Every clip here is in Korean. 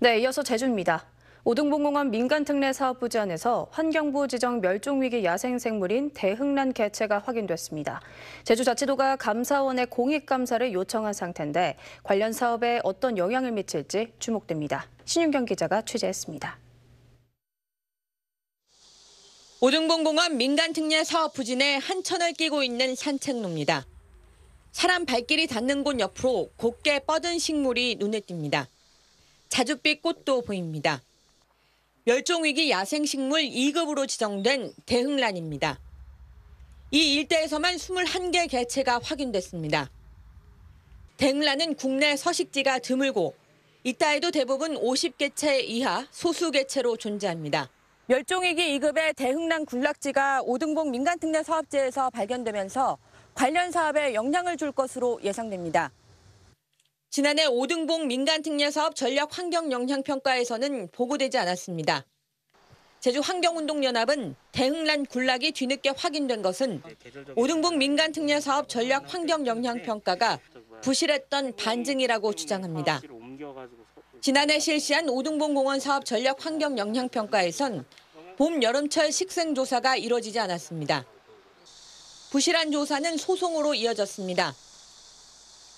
네, 이어서 제주입니다. 오등봉공원 민간특례 사업 부지 안에서 환경부 지정 멸종위기 야생생물인 대흥란 개체가 확인됐습니다. 제주자치도가 감사원에 공익감사를 요청한 상태인데 관련 사업에 어떤 영향을 미칠지 주목됩니다. 신윤경 기자가 취재했습니다. 오등봉공원 민간특례 사업 부지 내 한천을 끼고 있는 산책로입니다. 사람 발길이 닿는 곳 옆으로 곱게 뻗은 식물이 눈에 띕니다. 자줏빛 꽃도 보입니다. 멸종위기 야생식물 2급으로 지정된 대흥란입니다. 이 일대에서만 21개 개체가 확인됐습니다. 대흥란은 국내 서식지가 드물고 이따에도 대부분 50개체 이하 소수 개체로 존재합니다. 멸종위기 2급의 대흥란 군락지가 오등봉 민간특례 사업지에서 발견되면서 관련 사업에 영향을 줄 것으로 예상됩니다. 지난해 5등봉 민간특례사업 전략 환경 영향평가에서는 보고되지 않았습니다. 제주 환경운동연합은 대흥란 군락이 뒤늦게 확인된 것은 5등봉 민간특례사업 전략 환경 영향평가가 부실했던 반증이라고 주장합니다. 지난해 실시한 5등봉 공원 사업 전략 환경 영향평가에선 봄, 여름철 식생조사가 이뤄지지 않았습니다. 부실한 조사는 소송으로 이어졌습니다.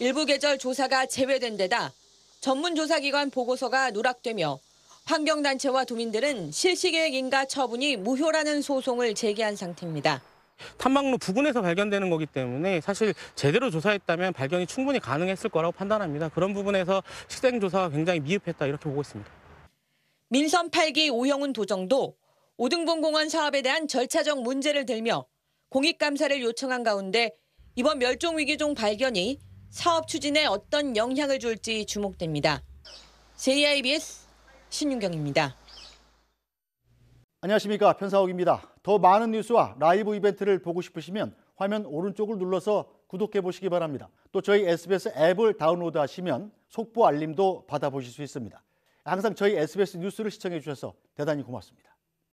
일부 계절 조사가 제외된 데다 전문 조사기관 보고서가 누락되며 환경단체와 도민들은 실시계획인가 처분이 무효라는 소송을 제기한 상태입니다. 탐방로 부근에서 발견되는 거기 때문에 사실 제대로 조사했다면 발견이 충분히 가능했을 거라고 판단합니다. 그런 부분에서 식생조사가 굉장히 미흡했다 이렇게 보고 있습니다. 민선 8기 오형훈 도정도 오등봉공원 사업에 대한 절차적 문제를 들며 공익감사를 요청한 가운데 이번 멸종위기종 발견이 사업 추진에 어떤 영향을 줄지 주목됩니다. JIBS 신윤경입니다. 안녕하십니까 편사옥입니다. 더 많은 뉴스와 라이브 이벤트를 보고 싶으시면 화면 오른쪽을 눌러서 구독해 보시기 바랍니다. 또 저희 SBS 앱을 다운로드하시면 속보 알림도 받아보실 수 있습니다. 항상 저희 SBS 뉴스를 시청해 주셔서 대단히 고맙습니다.